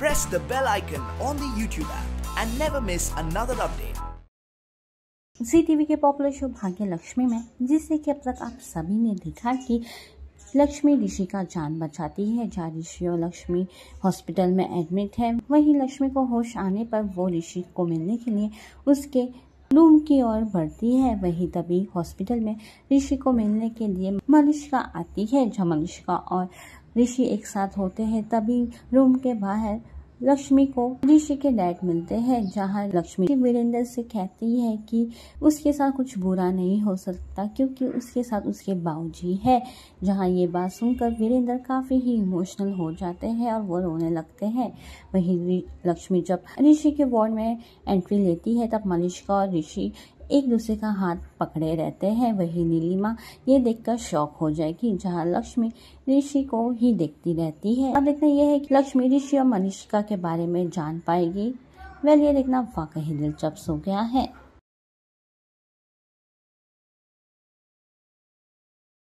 press the bell icon on the YouTube app and never miss another update. Zee TV के popular show Bhagya Lakshmi में जिसे कि अब तक आप सभी ने देखा कि लक्ष्मी ऋषि का जान बचाती है जहाँ ऋषि और लक्ष्मी हॉस्पिटल में एडमिट है वहीं लक्ष्मी को होश आने पर वो ऋषि को मिलने के लिए उसके रूम की ओर बढ़ती है वहीं तभी हॉस्पिटल में ऋषि को मिलने के लिए मलिश्का आती है जहाँ मलिश्का और ऋषि एक साथ होते हैं तभी रूम के बाहर लक्ष्मी को ऋषि के डैड मिलते हैं जहाँ लक्ष्मी वीरेंद्र से कहती है कि उसके साथ कुछ बुरा नहीं हो सकता क्योंकि उसके साथ उसके बाऊजी है जहाँ ये बात सुनकर वीरेंद्र काफ़ी ही इमोशनल हो जाते हैं और वो रोने लगते हैं वहीं लक्ष्मी जब ऋषि के वार्ड में एंट्री लेती है तब मलिश्का और ऋषि एक दूसरे का हाथ पकड़े रहते हैं वही नीलिमा ये देखकर शौक हो जाएगी जहाँ लक्ष्मी ऋषि को ही देखती रहती है अब देखना यह है कि लक्ष्मी ऋषि और मनीषिका के बारे में जान पाएगी वेल ये देखना वाकई दिलचस्प हो गया है